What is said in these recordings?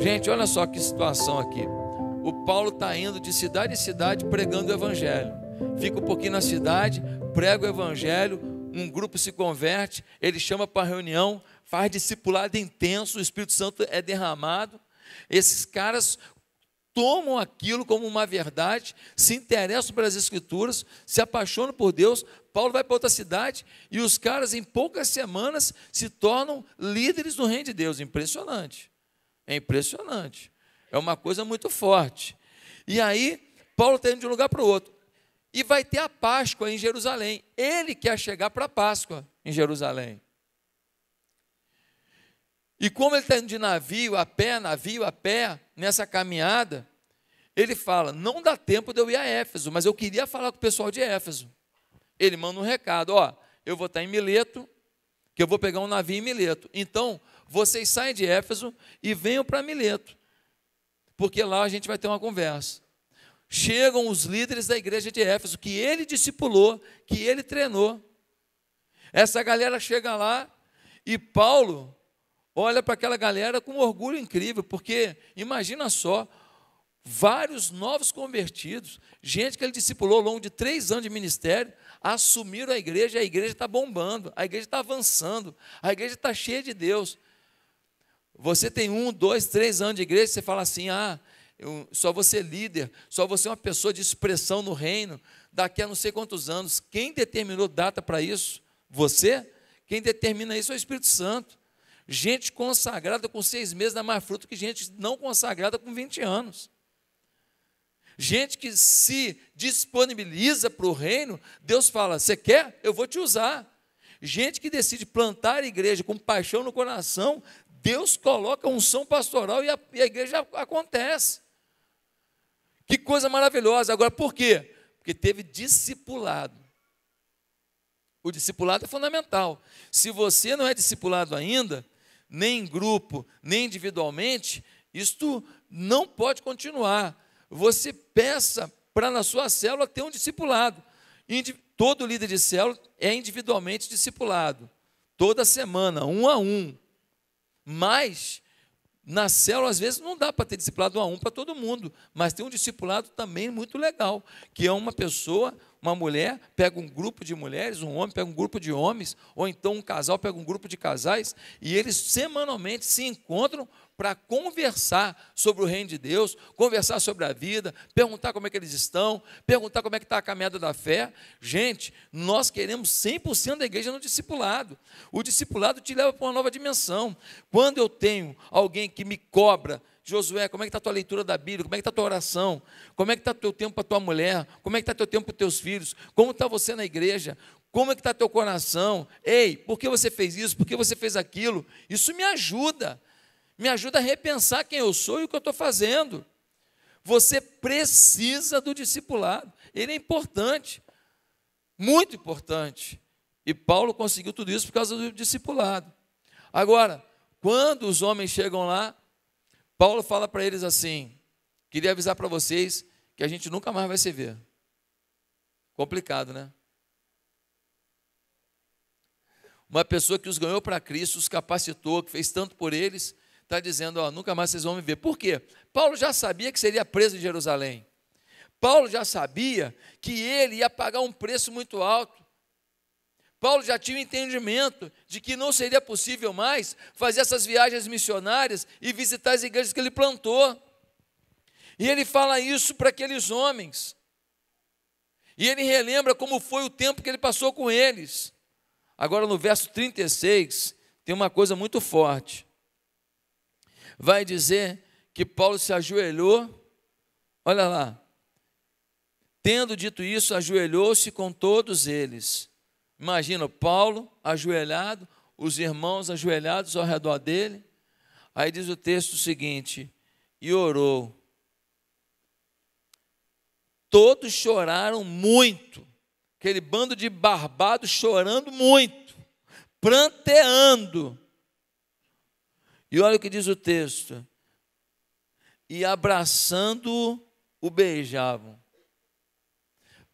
Gente, olha só que situação aqui. O Paulo está indo de cidade em cidade pregando o evangelho. Fica um pouquinho na cidade, prega o evangelho, um grupo se converte, ele chama para reunião, faz discipulado intenso, o Espírito Santo é derramado. Esses caras tomam aquilo como uma verdade, se interessam pelas Escrituras, se apaixonam por Deus. Paulo vai para outra cidade e os caras, em poucas semanas, se tornam líderes do reino de Deus. Impressionante. É impressionante. É uma coisa muito forte. E aí, Paulo está indo de um lugar para o outro. E vai ter a Páscoa em Jerusalém. Ele quer chegar para a Páscoa em Jerusalém. E como ele está indo de navio a pé, navio a pé, nessa caminhada, ele fala: Não dá tempo de eu ir a Éfeso, mas eu queria falar com o pessoal de Éfeso. Ele manda um recado: Ó, eu vou estar em Mileto, que eu vou pegar um navio em Mileto. Então, vocês saem de Éfeso e venham para Mileto, porque lá a gente vai ter uma conversa. Chegam os líderes da igreja de Éfeso, que ele discipulou, que ele treinou. Essa galera chega lá e Paulo olha para aquela galera com orgulho incrível, porque imagina só, vários novos convertidos, gente que ele discipulou ao longo de três anos de ministério, assumiram a igreja, a igreja está bombando, a igreja está avançando, a igreja está cheia de Deus. Você tem um, dois, três anos de igreja, você fala assim: ah, eu, só você líder, só você é uma pessoa de expressão no reino, daqui a não sei quantos anos. Quem determinou data para isso? Você? Quem determina isso é o Espírito Santo. Gente consagrada com seis meses dá é mais fruto que gente não consagrada com 20 anos. Gente que se disponibiliza para o reino, Deus fala: Você quer? Eu vou te usar. Gente que decide plantar a igreja com paixão no coração, Deus coloca unção pastoral e a, e a igreja acontece. Que coisa maravilhosa. Agora, por quê? Porque teve discipulado. O discipulado é fundamental. Se você não é discipulado ainda, nem em grupo, nem individualmente, isto não pode continuar. Você peça para na sua célula ter um discipulado. Todo líder de célula é individualmente discipulado, toda semana, um a um. Mas na célula, às vezes, não dá para ter discipulado a um para todo mundo, mas tem um discipulado também muito legal, que é uma pessoa, uma mulher, pega um grupo de mulheres, um homem pega um grupo de homens, ou então um casal pega um grupo de casais, e eles semanalmente se encontram para conversar sobre o reino de Deus, conversar sobre a vida, perguntar como é que eles estão, perguntar como é que está a caminhada da fé. Gente, nós queremos 100% da igreja no discipulado. O discipulado te leva para uma nova dimensão. Quando eu tenho alguém que me cobra, Josué, como é que está a tua leitura da Bíblia? Como é que está a tua oração? Como é que está o teu tempo para a tua mulher? Como é que está o teu tempo para os teus filhos? Como está você na igreja? Como é que está teu coração? Ei, por que você fez isso? Por que você fez aquilo? Isso me ajuda me ajuda a repensar quem eu sou e o que eu estou fazendo. Você precisa do discipulado. Ele é importante, muito importante. E Paulo conseguiu tudo isso por causa do discipulado. Agora, quando os homens chegam lá, Paulo fala para eles assim: queria avisar para vocês que a gente nunca mais vai se ver. Complicado, né? Uma pessoa que os ganhou para Cristo, os capacitou, que fez tanto por eles, está dizendo: ó, nunca mais vocês vão me ver. Por quê? Paulo já sabia que seria preso em Jerusalém. Paulo já sabia que ele ia pagar um preço muito alto. Paulo já tinha o entendimento de que não seria possível mais fazer essas viagens missionárias e visitar as igrejas que ele plantou. E ele fala isso para aqueles homens. E ele relembra como foi o tempo que ele passou com eles. Agora, no verso 36, tem uma coisa muito forte vai dizer que Paulo se ajoelhou, olha lá, tendo dito isso, ajoelhou-se com todos eles. Imagina, Paulo ajoelhado, os irmãos ajoelhados ao redor dele. Aí diz o texto seguinte: e orou. Todos choraram muito, aquele bando de barbados chorando muito, pranteando e olha o que diz o texto. E abraçando o beijavam.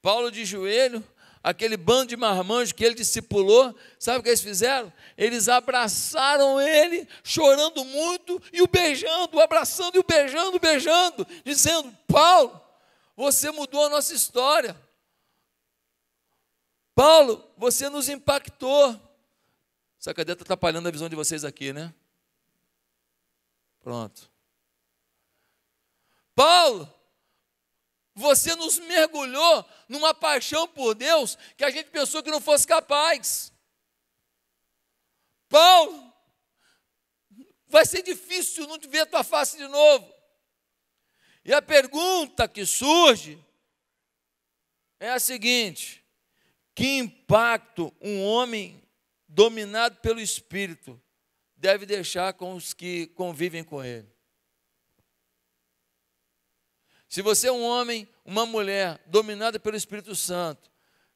Paulo de joelho, aquele bando de marmanjos que ele discipulou, sabe o que eles fizeram? Eles abraçaram ele, chorando muito e o beijando, o abraçando e o beijando, beijando, dizendo: Paulo, você mudou a nossa história. Paulo, você nos impactou. Essa cadeia está atrapalhando a visão de vocês aqui, né? Pronto. Paulo, você nos mergulhou numa paixão por Deus que a gente pensou que não fosse capaz. Paulo, vai ser difícil não te ver tua face de novo. E a pergunta que surge é a seguinte: que impacto um homem dominado pelo Espírito deve deixar com os que convivem com ele. Se você é um homem, uma mulher dominada pelo Espírito Santo,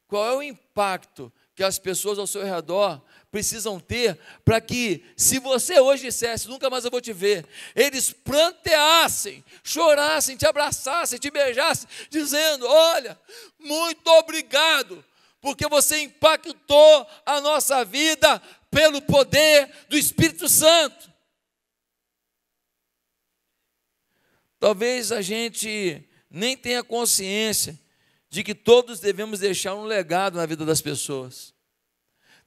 qual é o impacto que as pessoas ao seu redor precisam ter para que, se você hoje dissesse, nunca mais eu vou te ver, eles planteassem, chorassem, te abraçassem, te beijassem, dizendo: Olha, muito obrigado, porque você impactou a nossa vida pelo poder do Espírito Santo. Talvez a gente nem tenha consciência de que todos devemos deixar um legado na vida das pessoas.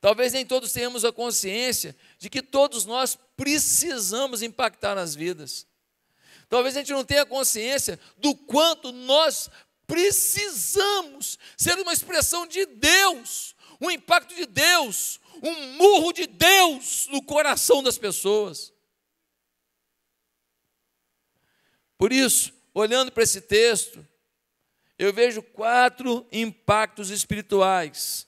Talvez nem todos tenhamos a consciência de que todos nós precisamos impactar nas vidas. Talvez a gente não tenha consciência do quanto nós precisamos ser uma expressão de Deus um impacto de Deus, um murro de Deus no coração das pessoas. Por isso, olhando para esse texto, eu vejo quatro impactos espirituais.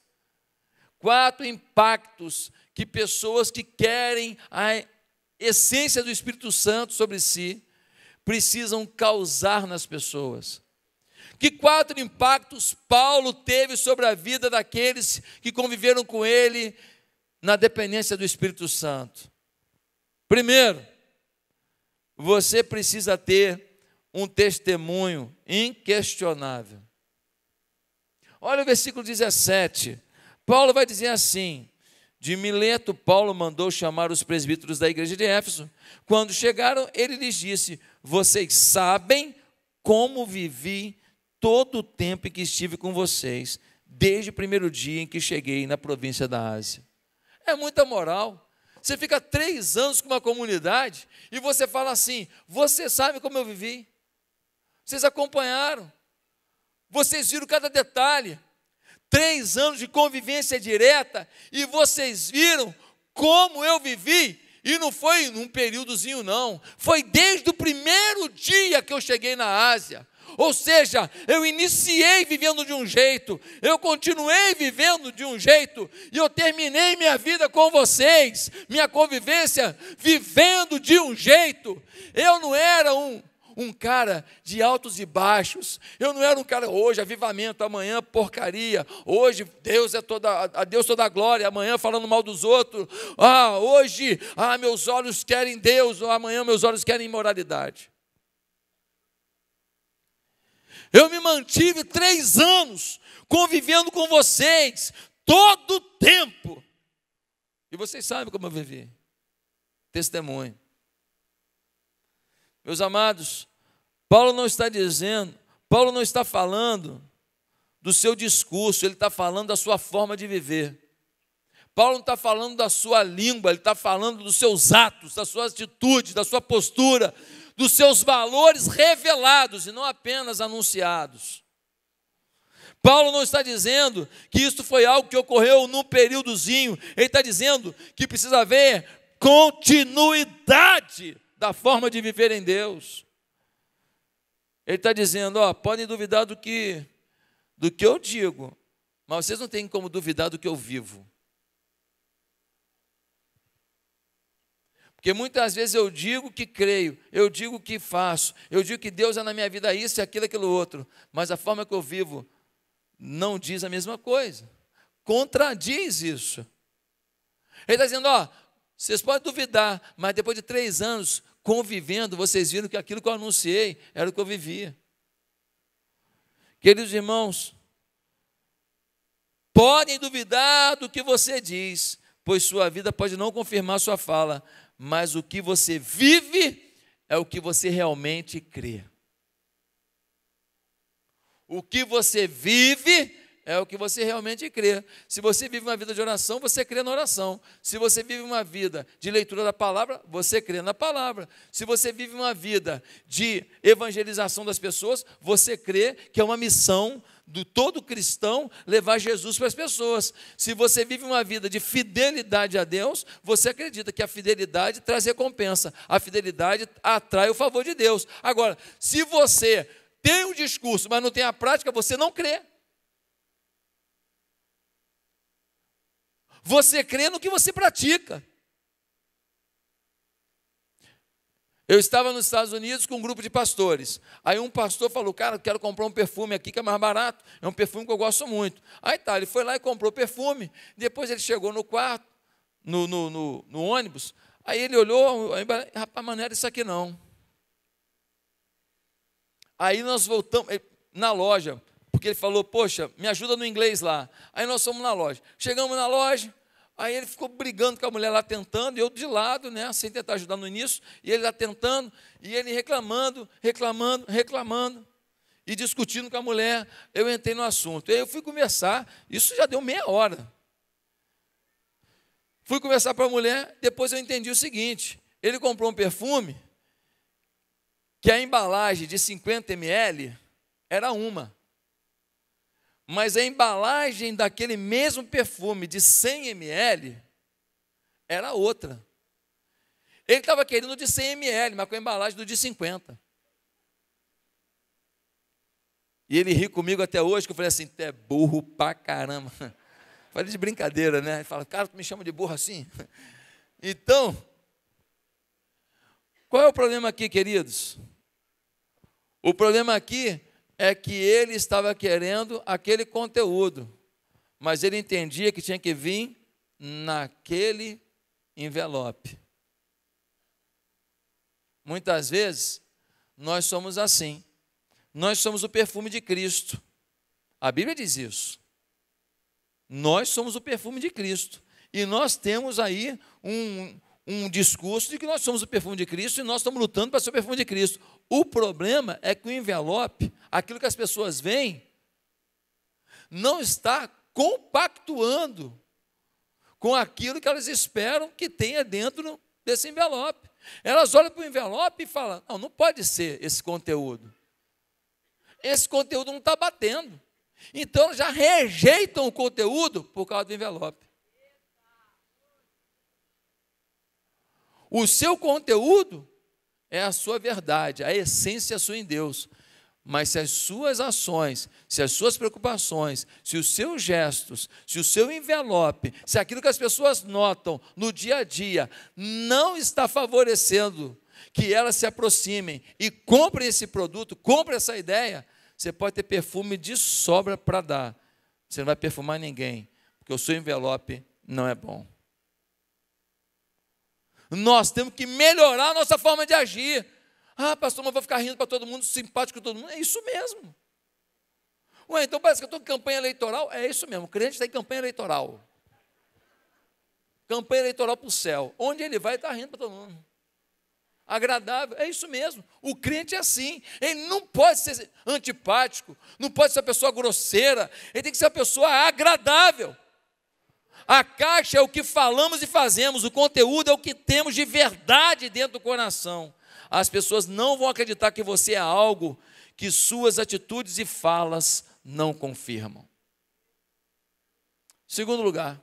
Quatro impactos que pessoas que querem a essência do Espírito Santo sobre si precisam causar nas pessoas. Que quatro impactos Paulo teve sobre a vida daqueles que conviveram com ele na dependência do Espírito Santo? Primeiro, você precisa ter um testemunho inquestionável. Olha o versículo 17. Paulo vai dizer assim: De Mileto, Paulo mandou chamar os presbíteros da igreja de Éfeso. Quando chegaram, ele lhes disse: Vocês sabem como vivi todo o tempo em que estive com vocês, desde o primeiro dia em que cheguei na província da Ásia. É muita moral. Você fica três anos com uma comunidade e você fala assim: você sabe como eu vivi, vocês acompanharam, vocês viram cada detalhe. Três anos de convivência direta e vocês viram como eu vivi. E não foi num períodozinho, não. Foi desde o primeiro dia que eu cheguei na Ásia. Ou seja, eu iniciei vivendo de um jeito, eu continuei vivendo de um jeito, e eu terminei minha vida com vocês, minha convivência, vivendo de um jeito. Eu não era um, um cara de altos e baixos. Eu não era um cara hoje avivamento, amanhã porcaria. Hoje Deus é toda a Deus toda a glória, amanhã falando mal dos outros. Ah, hoje, ah, meus olhos querem Deus, ou amanhã meus olhos querem imoralidade. Eu me mantive três anos convivendo com vocês, todo o tempo. E vocês sabem como eu vivi. Testemunho. Meus amados, Paulo não está dizendo, Paulo não está falando do seu discurso, ele está falando da sua forma de viver. Paulo não está falando da sua língua, ele está falando dos seus atos, da sua atitude, da sua postura dos seus valores revelados e não apenas anunciados. Paulo não está dizendo que isso foi algo que ocorreu num períodozinho, ele está dizendo que precisa haver continuidade da forma de viver em Deus. Ele está dizendo: ó, podem duvidar do que, do que eu digo, mas vocês não têm como duvidar do que eu vivo. Porque muitas vezes eu digo que creio, eu digo que faço, eu digo que Deus é na minha vida isso e aquilo, e aquilo outro, mas a forma que eu vivo não diz a mesma coisa, contradiz isso. Ele está dizendo: ó, vocês podem duvidar, mas depois de três anos convivendo, vocês viram que aquilo que eu anunciei era o que eu vivia. Queridos irmãos, podem duvidar do que você diz, pois sua vida pode não confirmar sua fala, mas o que você vive é o que você realmente crê. O que você vive é o que você realmente crê. Se você vive uma vida de oração, você crê na oração. Se você vive uma vida de leitura da palavra, você crê na palavra. Se você vive uma vida de evangelização das pessoas, você crê que é uma missão do todo cristão levar Jesus para as pessoas. Se você vive uma vida de fidelidade a Deus, você acredita que a fidelidade traz recompensa, a fidelidade atrai o favor de Deus. Agora, se você tem o um discurso, mas não tem a prática, você não crê. Você crê no que você pratica. Eu estava nos Estados Unidos com um grupo de pastores. Aí um pastor falou: Cara, quero comprar um perfume aqui que é mais barato. É um perfume que eu gosto muito. Aí tá, ele foi lá e comprou o perfume. Depois ele chegou no quarto, no, no, no, no ônibus. Aí ele olhou: Rapaz, mas não era isso aqui não. Aí nós voltamos na loja, porque ele falou: Poxa, me ajuda no inglês lá. Aí nós fomos na loja. Chegamos na loja. Aí ele ficou brigando com a mulher lá tentando, e eu de lado, né, sem tentar ajudar no início, e ele lá tentando, e ele reclamando, reclamando, reclamando, e discutindo com a mulher. Eu entrei no assunto. Aí eu fui conversar, isso já deu meia hora. Fui conversar para a mulher, depois eu entendi o seguinte: ele comprou um perfume que a embalagem de 50 ml era uma. Mas a embalagem daquele mesmo perfume de 100 ml era outra. Ele estava querendo de 100 ml, mas com a embalagem do de 50. E ele ri comigo até hoje, que eu falei assim: tu é burro pra caramba. Falei de brincadeira, né? Ele fala: cara, tu me chama de burro assim? Então, qual é o problema aqui, queridos? O problema aqui é que ele estava querendo aquele conteúdo, mas ele entendia que tinha que vir naquele envelope. Muitas vezes nós somos assim. Nós somos o perfume de Cristo. A Bíblia diz isso. Nós somos o perfume de Cristo. E nós temos aí um, um discurso de que nós somos o perfume de Cristo e nós estamos lutando para ser o perfume de Cristo. O problema é que o envelope, aquilo que as pessoas veem, não está compactuando com aquilo que elas esperam que tenha dentro desse envelope. Elas olham para o envelope e falam: não, não pode ser esse conteúdo. Esse conteúdo não está batendo. Então já rejeitam o conteúdo por causa do envelope. O seu conteúdo é a sua verdade, a essência é sua em Deus. Mas se as suas ações, se as suas preocupações, se os seus gestos, se o seu envelope, se aquilo que as pessoas notam no dia a dia não está favorecendo que elas se aproximem e comprem esse produto, comprem essa ideia, você pode ter perfume de sobra para dar. Você não vai perfumar ninguém, porque o seu envelope não é bom. Nós temos que melhorar a nossa forma de agir. Ah, pastor, mas vou ficar rindo para todo mundo, simpático para todo mundo. É isso mesmo. Ué, então parece que eu estou em campanha eleitoral. É isso mesmo, o crente está em campanha eleitoral. Campanha eleitoral para o céu. Onde ele vai, está rindo para todo mundo. Agradável, é isso mesmo. O crente é assim. Ele não pode ser antipático, não pode ser uma pessoa grosseira, ele tem que ser uma pessoa agradável. A caixa é o que falamos e fazemos, o conteúdo é o que temos de verdade dentro do coração. As pessoas não vão acreditar que você é algo que suas atitudes e falas não confirmam. Segundo lugar,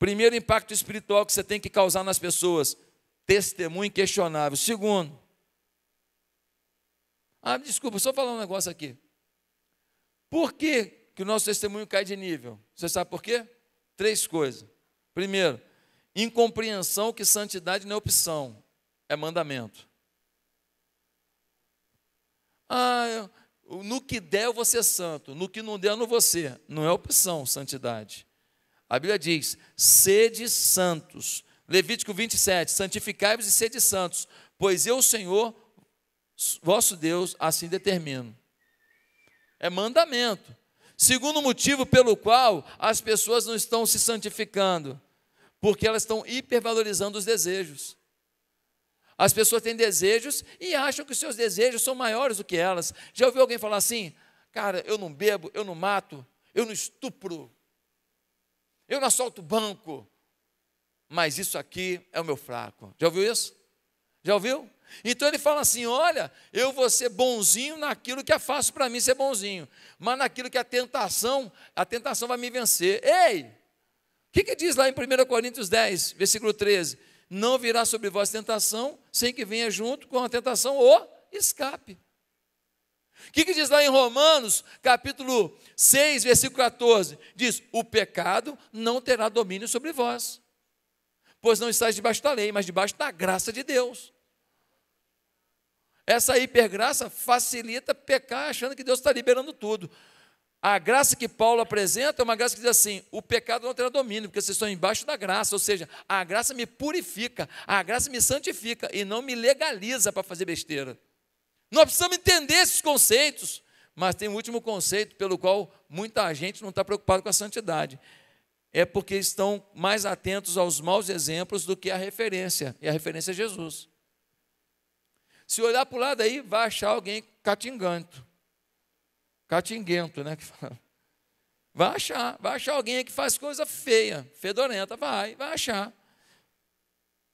primeiro impacto espiritual que você tem que causar nas pessoas, testemunho inquestionável. Segundo, ah, desculpa, só falar um negócio aqui. Por que que o nosso testemunho cai de nível. Você sabe por quê? Três coisas. Primeiro, incompreensão que santidade não é opção, é mandamento. Ah, eu, no que der eu vou ser santo, no que não der eu não vou ser. Não é opção, santidade. A Bíblia diz: sede santos. Levítico 27, santificai-vos e sede santos, pois eu, Senhor, vosso Deus, assim determino. É mandamento. Segundo motivo pelo qual as pessoas não estão se santificando, porque elas estão hipervalorizando os desejos. As pessoas têm desejos e acham que os seus desejos são maiores do que elas. Já ouviu alguém falar assim? Cara, eu não bebo, eu não mato, eu não estupro, eu não assalto banco, mas isso aqui é o meu fraco. Já ouviu isso? Já ouviu? Então ele fala assim: olha, eu vou ser bonzinho naquilo que é fácil para mim ser bonzinho, mas naquilo que a tentação, a tentação vai me vencer. Ei! O que, que diz lá em 1 Coríntios 10, versículo 13? Não virá sobre vós tentação, sem que venha junto com a tentação o escape. O que, que diz lá em Romanos, capítulo 6, versículo 14? Diz: O pecado não terá domínio sobre vós, pois não estáis debaixo da lei, mas debaixo da graça de Deus. Essa hipergraça facilita pecar achando que Deus está liberando tudo. A graça que Paulo apresenta é uma graça que diz assim: o pecado não terá domínio, porque vocês estão embaixo da graça, ou seja, a graça me purifica, a graça me santifica e não me legaliza para fazer besteira. Nós precisamos entender esses conceitos, mas tem um último conceito pelo qual muita gente não está preocupada com a santidade. É porque estão mais atentos aos maus exemplos do que à referência, e a referência é Jesus. Se olhar para o lado aí, vai achar alguém catinganto. Catinguento, né? Que fala. Vai achar, vai achar alguém que faz coisa feia, fedorenta, vai, vai achar.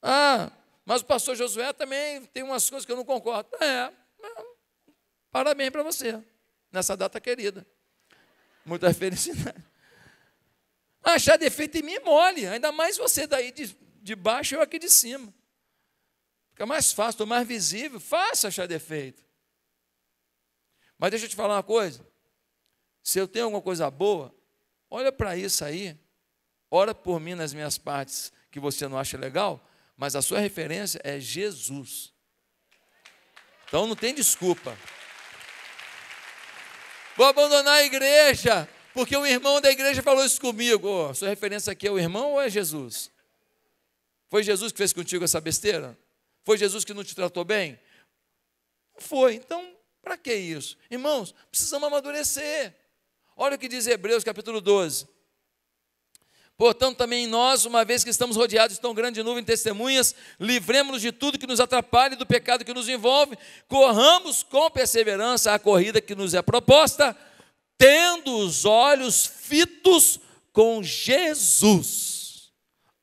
Ah, mas o pastor Josué também tem umas coisas que eu não concordo. É, parabéns para você, nessa data querida. Muita felicidade. Achar defeito em mim é mole, ainda mais você daí de, de baixo e eu aqui de cima. Fica mais fácil, estou mais visível, fácil achar defeito. Mas deixa eu te falar uma coisa. Se eu tenho alguma coisa boa, olha para isso aí. Ora por mim nas minhas partes que você não acha legal, mas a sua referência é Jesus. Então não tem desculpa. Vou abandonar a igreja, porque o irmão da igreja falou isso comigo. Oh, sua referência aqui é o irmão ou é Jesus? Foi Jesus que fez contigo essa besteira? Foi Jesus que não te tratou bem? Não foi. Então, para que isso? Irmãos, precisamos amadurecer. Olha o que diz Hebreus capítulo 12. Portanto, também nós, uma vez que estamos rodeados de tão grande nuvem de testemunhas, livremos-nos de tudo que nos atrapalhe, do pecado que nos envolve, corramos com perseverança a corrida que nos é proposta, tendo os olhos fitos com Jesus,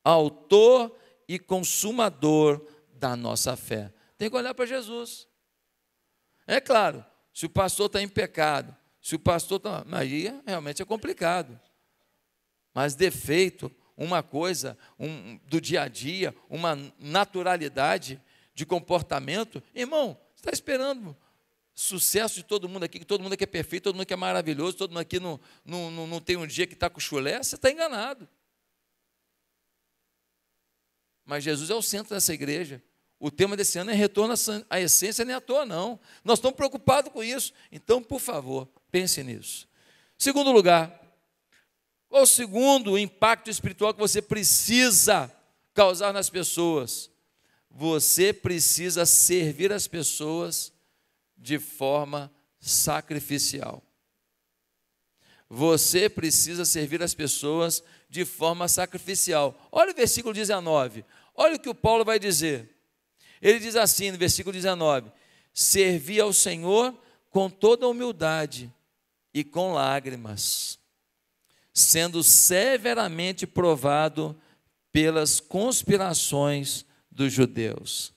Autor e Consumador da nossa fé. Tem que olhar para Jesus. É claro, se o pastor está em pecado, se o pastor está. Aí realmente é complicado. Mas defeito, uma coisa um, do dia a dia, uma naturalidade de comportamento, irmão, você está esperando sucesso de todo mundo aqui, que todo mundo aqui é perfeito, todo mundo aqui é maravilhoso, todo mundo aqui não, não, não, não tem um dia que está com chulé, você está enganado. Mas Jesus é o centro dessa igreja. O tema desse ano é retorno à essência, nem à toa, não. Nós estamos preocupados com isso. Então, por favor, pense nisso. Segundo lugar, qual o segundo impacto espiritual que você precisa causar nas pessoas? Você precisa servir as pessoas de forma sacrificial. Você precisa servir as pessoas de forma sacrificial. Olha o versículo 19. Olha o que o Paulo vai dizer. Ele diz assim no versículo 19: Servi ao Senhor com toda humildade e com lágrimas, sendo severamente provado pelas conspirações dos judeus.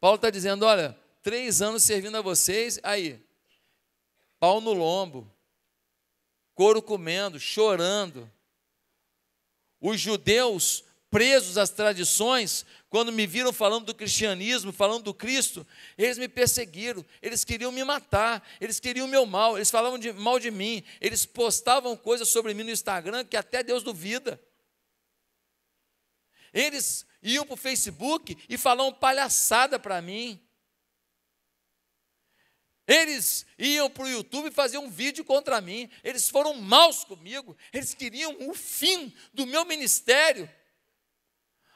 Paulo está dizendo: olha, três anos servindo a vocês, aí, pau no lombo, couro comendo, chorando. Os judeus presos às tradições, quando me viram falando do cristianismo, falando do Cristo, eles me perseguiram, eles queriam me matar, eles queriam o meu mal, eles falavam de, mal de mim, eles postavam coisas sobre mim no Instagram que até Deus duvida. Eles iam para o Facebook e falavam palhaçada para mim. Eles iam para o YouTube e faziam um vídeo contra mim. Eles foram maus comigo. Eles queriam o fim do meu ministério.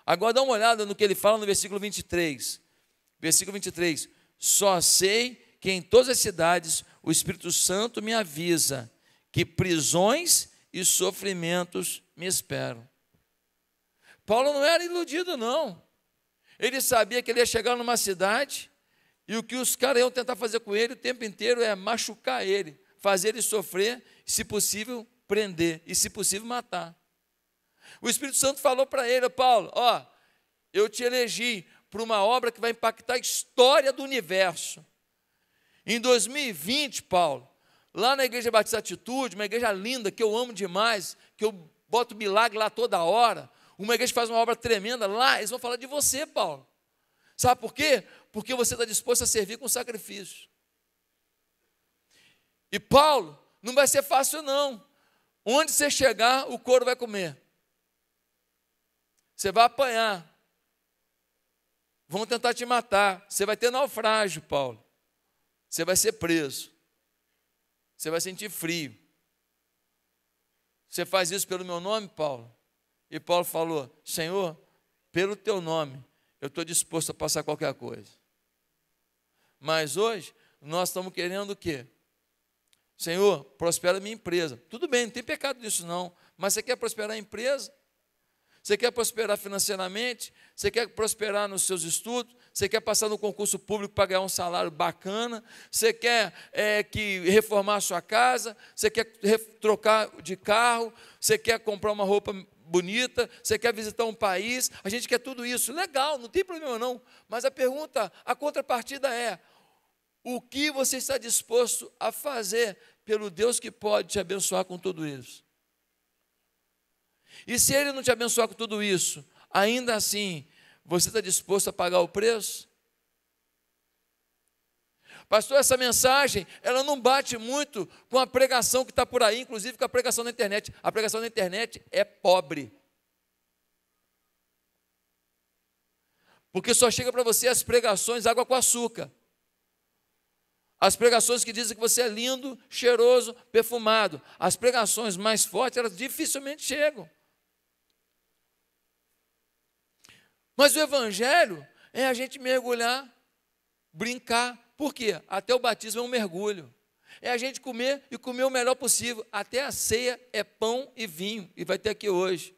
Agora dá uma olhada no que ele fala no versículo 23. Versículo 23: Só sei que em todas as cidades o Espírito Santo me avisa que prisões e sofrimentos me esperam. Paulo não era iludido, não. Ele sabia que ele ia chegar numa cidade e o que os caras iam tentar fazer com ele o tempo inteiro é machucar ele, fazer ele sofrer, se possível, prender e, se possível, matar. O Espírito Santo falou para ele, Paulo, ó, eu te elegi para uma obra que vai impactar a história do universo. Em 2020, Paulo, lá na Igreja Batista Atitude, uma igreja linda que eu amo demais, que eu boto milagre lá toda hora, uma igreja que faz uma obra tremenda lá, eles vão falar de você, Paulo. Sabe por quê? Porque você está disposto a servir com sacrifício. E Paulo, não vai ser fácil não. Onde você chegar, o couro vai comer. Você vai apanhar. Vão tentar te matar. Você vai ter naufrágio, Paulo. Você vai ser preso. Você vai sentir frio. Você faz isso pelo meu nome, Paulo? E Paulo falou: Senhor, pelo teu nome, eu estou disposto a passar qualquer coisa. Mas hoje, nós estamos querendo o quê? Senhor, prospera a minha empresa. Tudo bem, não tem pecado nisso não. Mas você quer prosperar a empresa? Você quer prosperar financeiramente? Você quer prosperar nos seus estudos? Você quer passar no concurso público para ganhar um salário bacana? Você quer é, que reformar a sua casa? Você quer trocar de carro? Você quer comprar uma roupa bonita? Você quer visitar um país? A gente quer tudo isso. Legal, não tem problema não. Mas a pergunta, a contrapartida é: o que você está disposto a fazer pelo Deus que pode te abençoar com tudo isso? E se Ele não te abençoar com tudo isso, ainda assim, você está disposto a pagar o preço? Pastor, essa mensagem, ela não bate muito com a pregação que está por aí, inclusive com a pregação na internet. A pregação na internet é pobre. Porque só chega para você as pregações água com açúcar. As pregações que dizem que você é lindo, cheiroso, perfumado. As pregações mais fortes, elas dificilmente chegam. Mas o evangelho é a gente mergulhar, brincar. Por quê? Até o batismo é um mergulho. É a gente comer e comer o melhor possível. Até a ceia é pão e vinho, e vai ter aqui hoje.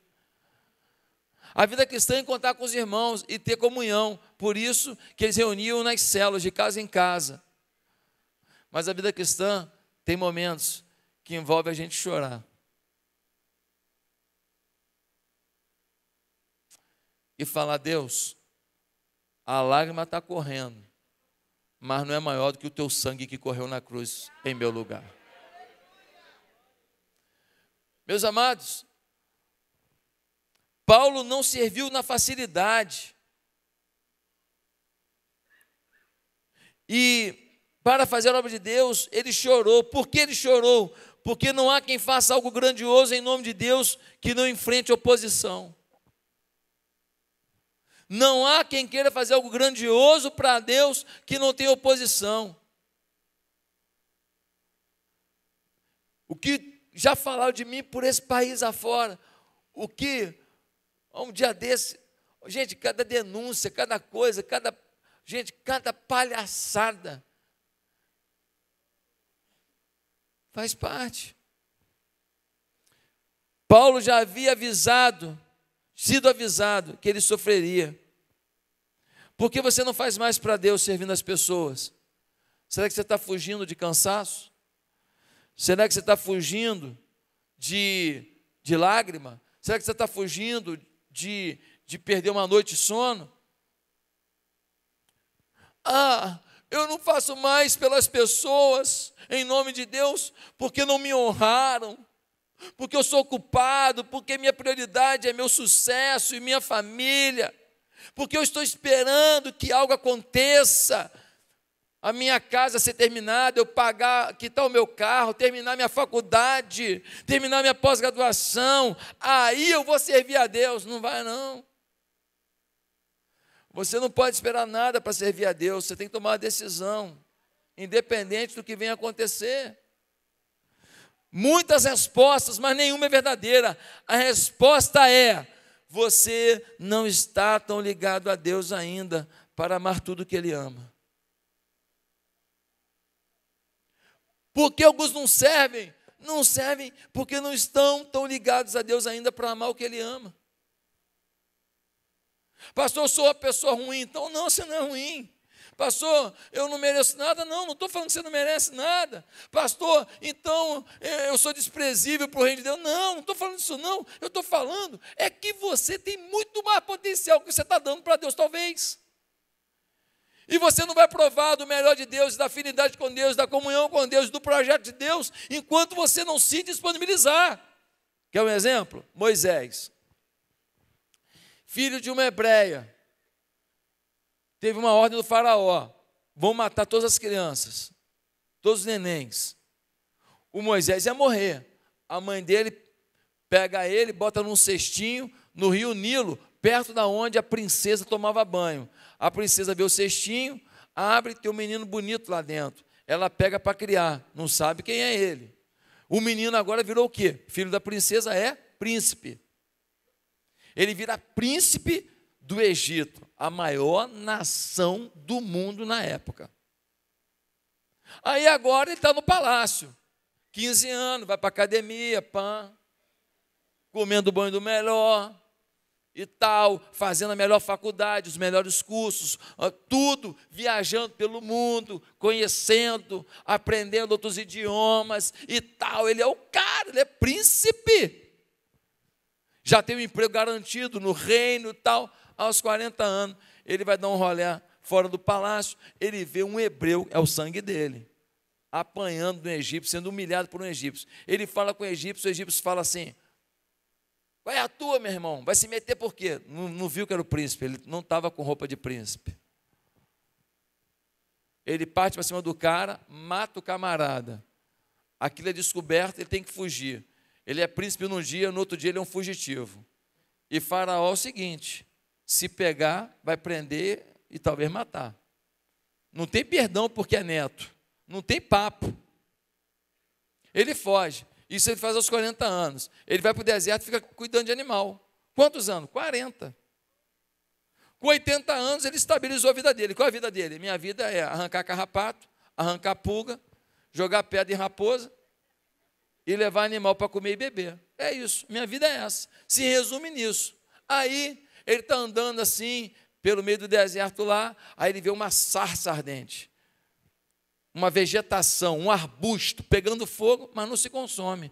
A vida cristã é encontrar com os irmãos e ter comunhão. Por isso que eles reuniam nas celas, de casa em casa. Mas a vida cristã tem momentos que envolve a gente chorar. e falar: Deus, a lágrima está correndo, mas não é maior do que o teu sangue que correu na cruz em meu lugar. Meus amados, Paulo não serviu na facilidade. E para fazer a obra de Deus, ele chorou. Por que ele chorou? Porque não há quem faça algo grandioso em nome de Deus que não enfrente oposição. Não há quem queira fazer algo grandioso para Deus que não tem oposição. O que já falaram de mim por esse país afora, o que um dia desse, gente, cada denúncia, cada coisa, cada gente, cada palhaçada faz parte. Paulo já havia avisado sido avisado que ele sofreria. Por que você não faz mais para Deus servindo as pessoas? Será que você está fugindo de cansaço? Será que você está fugindo de, de lágrima? Será que você está fugindo de, de perder uma noite de sono? Ah, eu não faço mais pelas pessoas em nome de Deus porque não me honraram, porque eu sou ocupado, porque minha prioridade é meu sucesso e minha família, porque eu estou esperando que algo aconteça, a minha casa ser terminada, eu pagar, quitar o meu carro, terminar minha faculdade, terminar minha pós-graduação, aí eu vou servir a Deus. Não vai, não. Você não pode esperar nada para servir a Deus, você tem que tomar uma decisão, independente do que venha acontecer muitas respostas, mas nenhuma é verdadeira. A resposta é: você não está tão ligado a Deus ainda para amar tudo que Ele ama. Por que alguns não servem? Não servem porque não estão tão ligados a Deus ainda para amar o que Ele ama. Pastor, eu sou uma pessoa ruim. Então, não, você não é ruim. Pastor, eu não mereço nada. Não, não estou falando que você não merece nada. Pastor, então é, eu sou desprezível para o reino de Deus. Não, não estou falando isso, não. Eu estou falando é que você tem muito mais potencial que você está dando para Deus, talvez. E você não vai provar do melhor de Deus, da afinidade com Deus, da comunhão com Deus, do projeto de Deus, enquanto você não se disponibilizar. Quer um exemplo? Moisés, filho de uma hebreia, teve uma ordem do faraó: vão matar todas as crianças, todos os nenéns. O Moisés ia morrer. A mãe dele pega ele, bota num cestinho no rio Nilo, perto da onde a princesa tomava banho. A princesa vê o cestinho, abre e tem um menino bonito lá dentro. Ela pega para criar, não sabe quem é ele. O menino agora virou o quê? Filho da princesa é príncipe. Ele vira príncipe do Egito, a maior nação do mundo na época. Aí agora ele está no palácio, 15 anos, vai para academia, pã, comendo o banho do melhor e tal, fazendo a melhor faculdade, os melhores cursos, tudo, viajando pelo mundo, conhecendo, aprendendo outros idiomas e tal. Ele é o cara, ele é príncipe. Já tem um emprego garantido no reino e tal aos 40 anos, ele vai dar um rolê fora do palácio, ele vê um hebreu, é o sangue dele, apanhando um egípcio, sendo humilhado por um egípcio. Ele fala com o egípcio, o egípcio fala assim: Qual é a tua, meu irmão? Vai se meter por quê? Não, não viu que era o príncipe, ele não estava com roupa de príncipe. Ele parte para cima do cara, mata o camarada. Aquilo é descoberto, ele tem que fugir. Ele é príncipe num dia, no outro dia ele é um fugitivo. E Faraó é o seguinte: se pegar, vai prender e talvez matar. Não tem perdão porque é neto. Não tem papo. Ele foge. Isso ele faz aos 40 anos. Ele vai para o deserto e fica cuidando de animal. Quantos anos? 40. Com 80 anos, ele estabilizou a vida dele. Qual é a vida dele? Minha vida é arrancar carrapato, arrancar pulga, jogar pedra em raposa e levar animal para comer e beber. É isso. Minha vida é essa. Se resume nisso. Aí ele está andando assim, pelo meio do deserto lá, aí ele vê uma sarça ardente, uma vegetação, um arbusto pegando fogo, mas não se consome.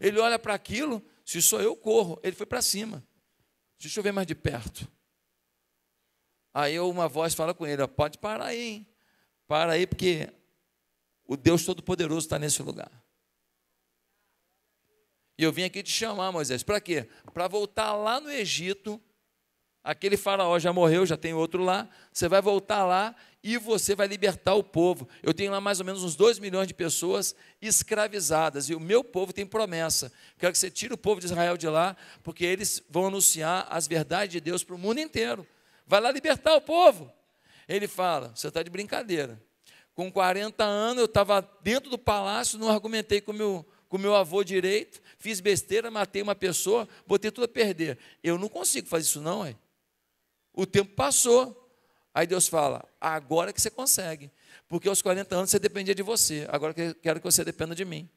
Ele olha para aquilo, se sou eu, corro. Ele foi para cima. Deixa eu ver mais de perto. Aí uma voz fala com ele: pode parar aí, hein? para aí, porque o Deus Todo-Poderoso está nesse lugar. E eu vim aqui te chamar, Moisés, para quê? Para voltar lá no Egito Aquele faraó já morreu, já tem outro lá. Você vai voltar lá e você vai libertar o povo. Eu tenho lá mais ou menos uns 2 milhões de pessoas escravizadas. E o meu povo tem promessa. Quero que você tire o povo de Israel de lá, porque eles vão anunciar as verdades de Deus para o mundo inteiro. Vai lá libertar o povo. Ele fala: Você está de brincadeira. Com 40 anos, eu estava dentro do palácio, não argumentei com meu, com meu avô direito, fiz besteira, matei uma pessoa, botei tudo a perder. Eu não consigo fazer isso, não, é? O tempo passou. Aí Deus fala: agora que você consegue. Porque aos 40 anos você dependia de você. Agora que quero que você dependa de mim.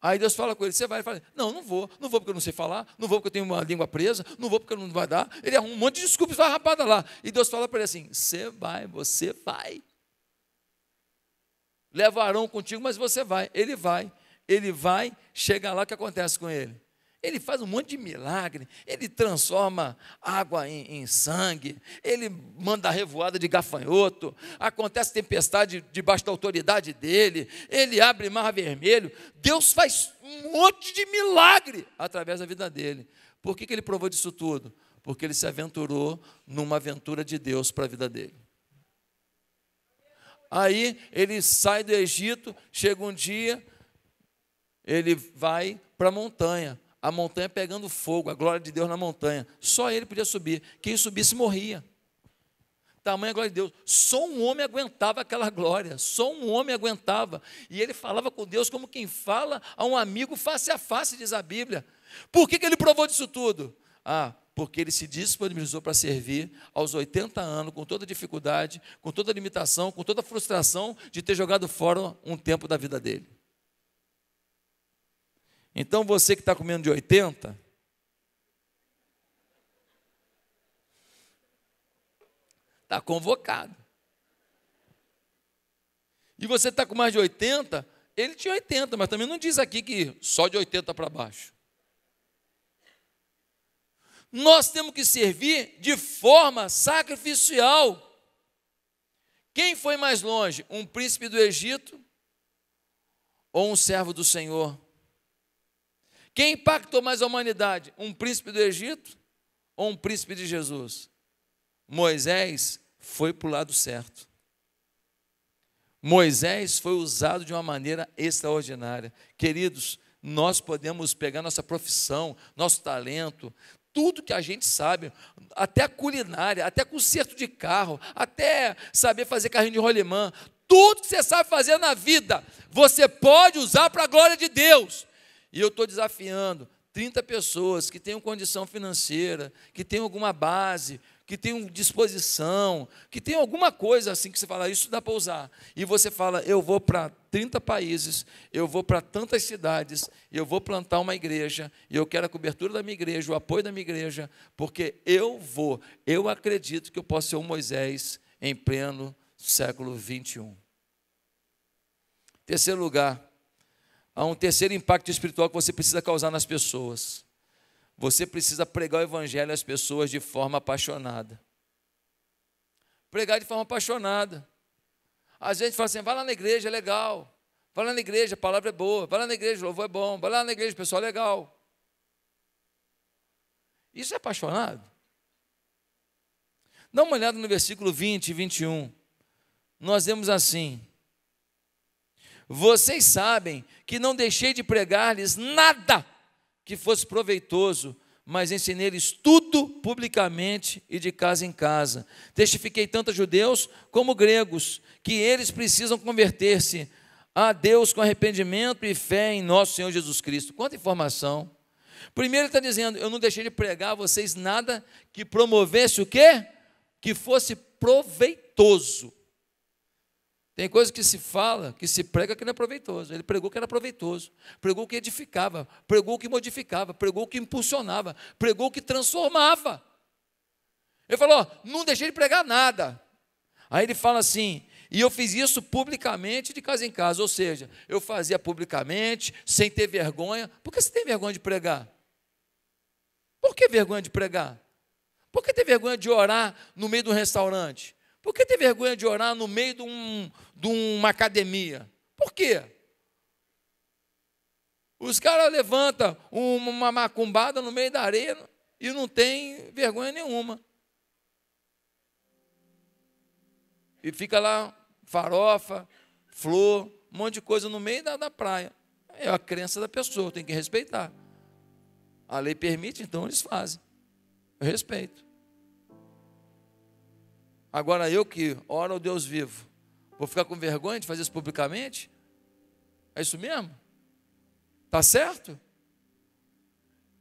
Aí Deus fala com ele: você vai? Ele fala: não, não vou. Não vou porque eu não sei falar. Não vou porque eu tenho uma língua presa. Não vou porque não vai dar. Ele arruma um monte de desculpas vai rapada lá. E Deus fala para ele assim: você vai, você vai. Leva Arão contigo, mas você vai. Ele vai. Ele vai. Chega lá, o que acontece com ele? Ele faz um monte de milagre, ele transforma água em, em sangue, ele manda revoada de gafanhoto, acontece tempestade debaixo da autoridade dele, ele abre mar vermelho. Deus faz um monte de milagre através da vida dele. Por que, que ele provou disso tudo? Porque ele se aventurou numa aventura de Deus para a vida dele. Aí ele sai do Egito, chega um dia, ele vai para a montanha a montanha pegando fogo, a glória de Deus na montanha. Só ele podia subir. Quem subisse morria. Tamanha glória de Deus. Só um homem aguentava aquela glória. Só um homem aguentava. E ele falava com Deus como quem fala a um amigo face a face, diz a Bíblia. Por que, que ele provou disso tudo? Ah, porque ele se disponibilizou para servir aos 80 anos, com toda dificuldade, com toda limitação, com toda frustração de ter jogado fora um tempo da vida dele. Então você que está comendo de 80, está convocado. E você está com mais de 80, ele tinha 80, mas também não diz aqui que só de 80 para baixo. Nós temos que servir de forma sacrificial. Quem foi mais longe, um príncipe do Egito ou um servo do Senhor? Quem impactou mais a humanidade? Um príncipe do Egito ou um príncipe de Jesus? Moisés foi para o lado certo. Moisés foi usado de uma maneira extraordinária. Queridos, nós podemos pegar nossa profissão, nosso talento, tudo que a gente sabe, até a culinária, até conserto de carro, até saber fazer carrinho de rolimã, tudo que você sabe fazer na vida, você pode usar para a glória de Deus. E eu estou desafiando 30 pessoas que tenham condição financeira, que tenham alguma base, que tenham disposição, que tenham alguma coisa assim que você fala, isso dá para usar. E você fala, eu vou para 30 países, eu vou para tantas cidades, eu vou plantar uma igreja, e eu quero a cobertura da minha igreja, o apoio da minha igreja, porque eu vou, eu acredito que eu posso ser um Moisés em pleno século 21. Terceiro lugar, a um terceiro impacto espiritual que você precisa causar nas pessoas. Você precisa pregar o evangelho às pessoas de forma apaixonada. Pregar de forma apaixonada. A gente fala assim: vai lá na igreja, é legal. Vai lá na igreja, a palavra é boa. Vai lá na igreja, o louvor é bom. Vai lá na igreja, o pessoal é legal. Isso é apaixonado? Dá uma olhada no versículo 20 e 21. Nós vemos assim: vocês sabem que não deixei de pregar-lhes nada que fosse proveitoso, mas ensinei-lhes tudo publicamente e de casa em casa. Testifiquei tanto a judeus como gregos que eles precisam converter-se a Deus com arrependimento e fé em nosso Senhor Jesus Cristo. Quanta informação! Primeiro ele está dizendo, eu não deixei de pregar a vocês nada que promovesse o quê? Que fosse proveitoso. Tem coisa que se fala, que se prega que não é proveitoso. Ele pregou que era proveitoso, pregou que edificava, pregou que modificava, pregou que impulsionava, pregou que transformava. Ele falou: não deixei de pregar nada. Aí ele fala assim: e eu fiz isso publicamente de casa em casa, ou seja, eu fazia publicamente, sem ter vergonha. Por que você tem vergonha de pregar? Por que vergonha de pregar? Por que ter vergonha de orar no meio de um restaurante? Por que ter vergonha de orar no meio de, um, de uma academia? Por quê? Os caras levantam uma macumbada no meio da areia e não tem vergonha nenhuma. E fica lá farofa, flor, um monte de coisa no meio da, da praia. É a crença da pessoa, tem que respeitar. A lei permite, então eles fazem. Eu respeito. Agora eu que oro ao Deus vivo, vou ficar com vergonha de fazer isso publicamente? É isso mesmo? Tá certo?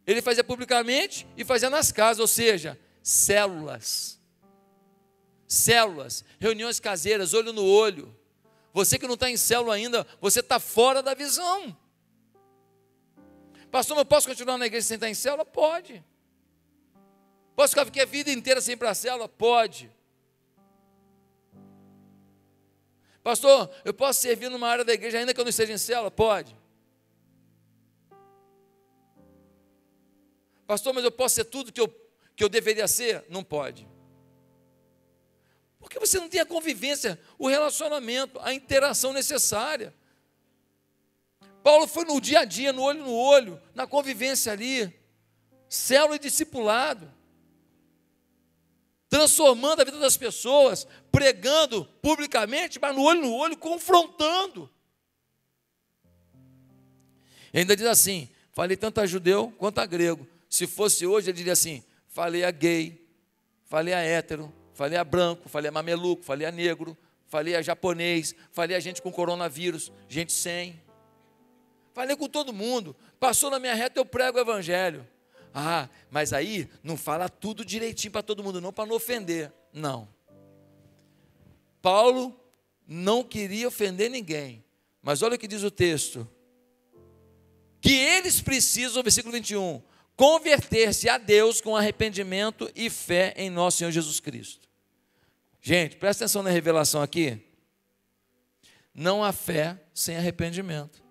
Ele fazia publicamente e fazia nas casas, ou seja, células. Células, reuniões caseiras, olho no olho. Você que não está em célula ainda, você está fora da visão. Pastor, mas posso continuar na igreja sem estar em célula? Pode. Posso ficar aqui a vida inteira sem ir para a célula? Pode. Pastor, eu posso servir numa área da igreja ainda que eu não esteja em cela? Pode. Pastor, mas eu posso ser tudo que eu, que eu deveria ser? Não pode. Porque você não tem a convivência, o relacionamento, a interação necessária. Paulo foi no dia a dia, no olho no olho, na convivência ali, célula e discipulado transformando a vida das pessoas, pregando publicamente, mas no olho no olho, confrontando. E ainda diz assim: falei tanto a judeu quanto a grego. Se fosse hoje, ele diria assim: falei a gay, falei a hétero, falei a branco, falei a mameluco, falei a negro, falei a japonês, falei a gente com coronavírus, gente sem. Falei com todo mundo. Passou na minha reta, eu prego o evangelho. Ah, mas aí não fala tudo direitinho para todo mundo, não para não ofender. Não. Paulo não queria ofender ninguém. Mas olha o que diz o texto. Que eles precisam, versículo 21, converter-se a Deus com arrependimento e fé em nosso Senhor Jesus Cristo. Gente, presta atenção na revelação aqui. Não há fé sem arrependimento.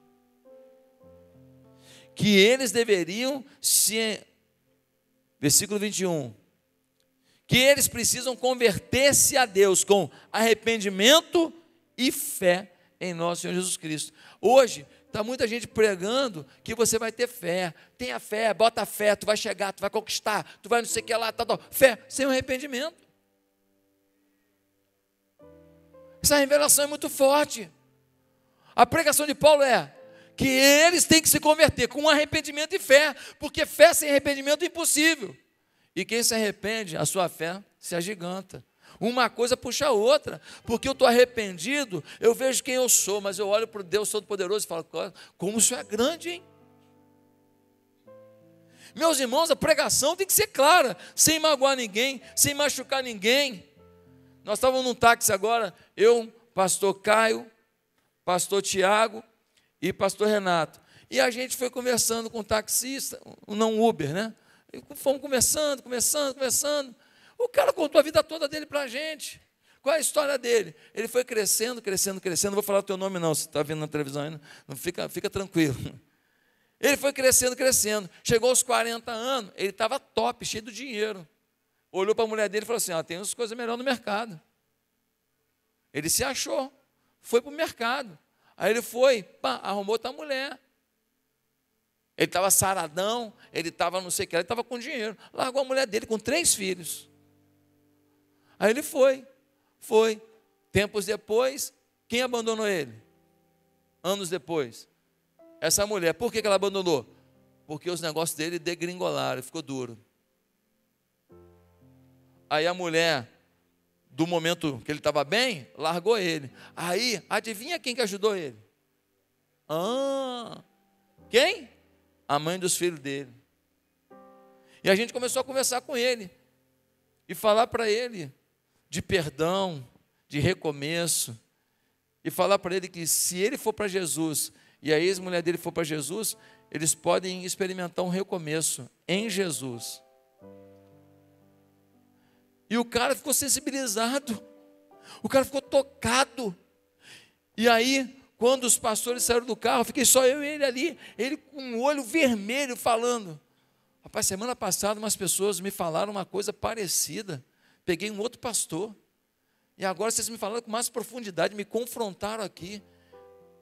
Que eles deveriam se versículo 21, que eles precisam converter-se a Deus com arrependimento e fé em nosso Senhor Jesus Cristo. Hoje, Está muita gente pregando que você vai ter fé. Tenha fé, bota fé, tu vai chegar, tu vai conquistar, tu vai não sei o que lá, tá, tá. Fé sem arrependimento. Essa revelação é muito forte. A pregação de Paulo é: que eles têm que se converter com arrependimento e fé, porque fé sem arrependimento é impossível. E quem se arrepende, a sua fé se agiganta. Uma coisa puxa a outra, porque eu estou arrependido, eu vejo quem eu sou, mas eu olho para o Deus Todo-Poderoso e falo: como isso é grande, hein? Meus irmãos, a pregação tem que ser clara, sem magoar ninguém, sem machucar ninguém. Nós estávamos num táxi agora, eu, pastor Caio, pastor Tiago e pastor Renato. E a gente foi conversando com o taxista, não Uber, né? E fomos conversando, conversando, conversando. O cara contou a vida toda dele para a gente. Qual é a história dele? Ele foi crescendo, crescendo, crescendo. Não vou falar o teu nome, não, se está vendo na televisão ainda. Né? Não fica, fica tranquilo. Ele foi crescendo, crescendo. Chegou aos 40 anos, ele estava top, cheio de dinheiro. Olhou para a mulher dele e falou assim: ah, tem umas coisas melhores no mercado. Ele se achou, foi para o mercado. Aí ele foi, pá, arrumou outra mulher. Ele estava saradão, ele estava não sei o que, ele estava com dinheiro. Largou a mulher dele com três filhos. Aí ele foi, foi. Tempos depois, quem abandonou ele? Anos depois. Essa mulher, por que, que ela abandonou? Porque os negócios dele degringolaram, ficou duro. Aí a mulher do momento que ele estava bem, largou ele. Aí, adivinha quem que ajudou ele? Ah, quem? A mãe dos filhos dele. E a gente começou a conversar com ele e falar para ele de perdão, de recomeço, e falar para ele que se ele for para Jesus e a ex-mulher dele for para Jesus, eles podem experimentar um recomeço em Jesus. E o cara ficou sensibilizado, o cara ficou tocado. E aí, quando os pastores saíram do carro, fiquei só eu e ele ali, ele com o um olho vermelho falando. Rapaz, semana passada umas pessoas me falaram uma coisa parecida. Peguei um outro pastor. E agora vocês me falaram com mais profundidade, me confrontaram aqui.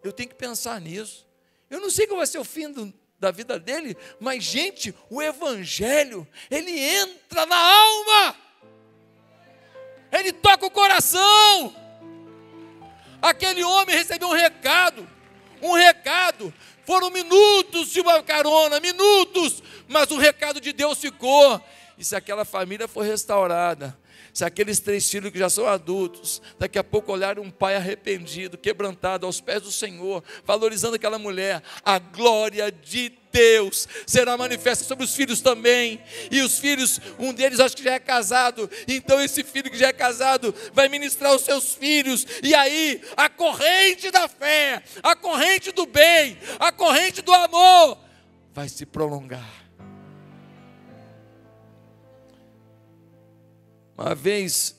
Eu tenho que pensar nisso. Eu não sei qual vai ser o fim do, da vida dele, mas, gente, o Evangelho, ele entra na alma ele toca o coração. Aquele homem recebeu um recado, um recado. Foram minutos de uma carona, minutos, mas o recado de Deus ficou. E se aquela família for restaurada, se aqueles três filhos que já são adultos, daqui a pouco olharem um pai arrependido, quebrantado, aos pés do Senhor, valorizando aquela mulher, a glória de Deus Deus será manifesta sobre os filhos também. E os filhos, um deles acho que já é casado, então esse filho que já é casado vai ministrar os seus filhos. E aí, a corrente da fé, a corrente do bem, a corrente do amor vai se prolongar. Uma vez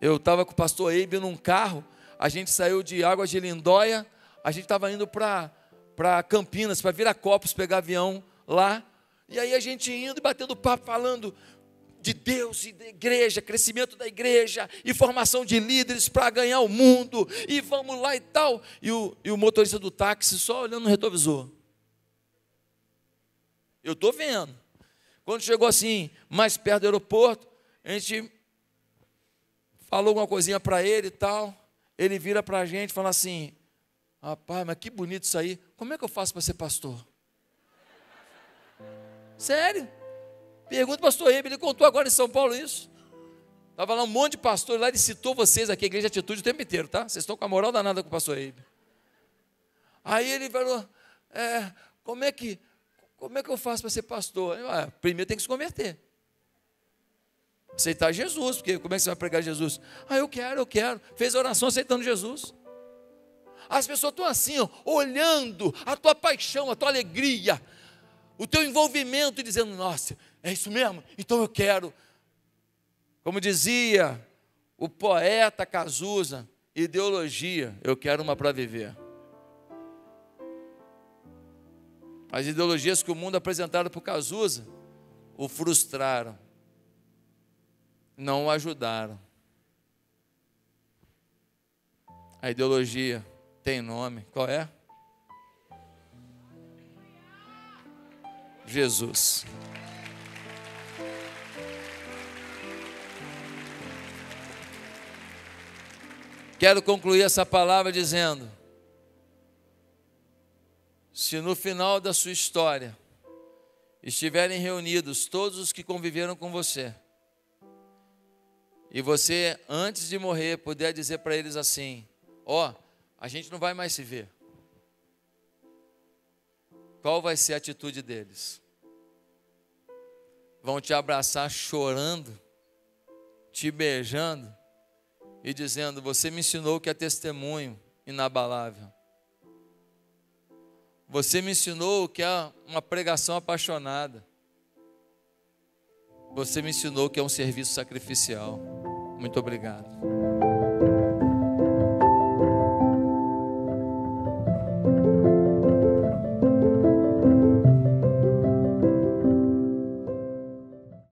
eu estava com o pastor Abe num carro, a gente saiu de Águas de Lindóia, a gente estava indo para para Campinas, para Viracopos, pegar avião lá. E aí a gente indo e batendo papo, falando de Deus e da igreja, crescimento da igreja e formação de líderes para ganhar o mundo, e vamos lá e tal. E o, e o motorista do táxi só olhando no retrovisor. Eu estou vendo. Quando chegou assim, mais perto do aeroporto, a gente falou alguma coisinha para ele e tal. Ele vira para a gente e fala assim: Rapaz, mas que bonito isso aí. Como é que eu faço para ser pastor? Sério? Pergunta para o pastor Eber, ele contou agora em São Paulo isso. Estava lá um monte de pastores lá, ele citou vocês aqui, a igreja atitude o tempo inteiro, tá? Vocês estão com a moral danada com o pastor Eber. Aí ele falou: é, como, é que, como é que eu faço para ser pastor? Eu, ah, primeiro tem que se converter. Aceitar Jesus, porque como é que você vai pregar Jesus? Ah, eu quero, eu quero. Fez a oração aceitando Jesus. As pessoas estão assim, ó, olhando a tua paixão, a tua alegria, o teu envolvimento e dizendo: Nossa, é isso mesmo? Então eu quero. Como dizia o poeta Cazuza, ideologia, eu quero uma para viver. As ideologias que o mundo apresentaram para o Cazuza o frustraram, não o ajudaram. A ideologia tem nome. Qual é? Jesus. Quero concluir essa palavra dizendo: se no final da sua história estiverem reunidos todos os que conviveram com você, e você, antes de morrer, puder dizer para eles assim: ó, oh, a gente não vai mais se ver. Qual vai ser a atitude deles? Vão te abraçar chorando, te beijando e dizendo: Você me ensinou que é testemunho inabalável. Você me ensinou que é uma pregação apaixonada. Você me ensinou que é um serviço sacrificial. Muito obrigado.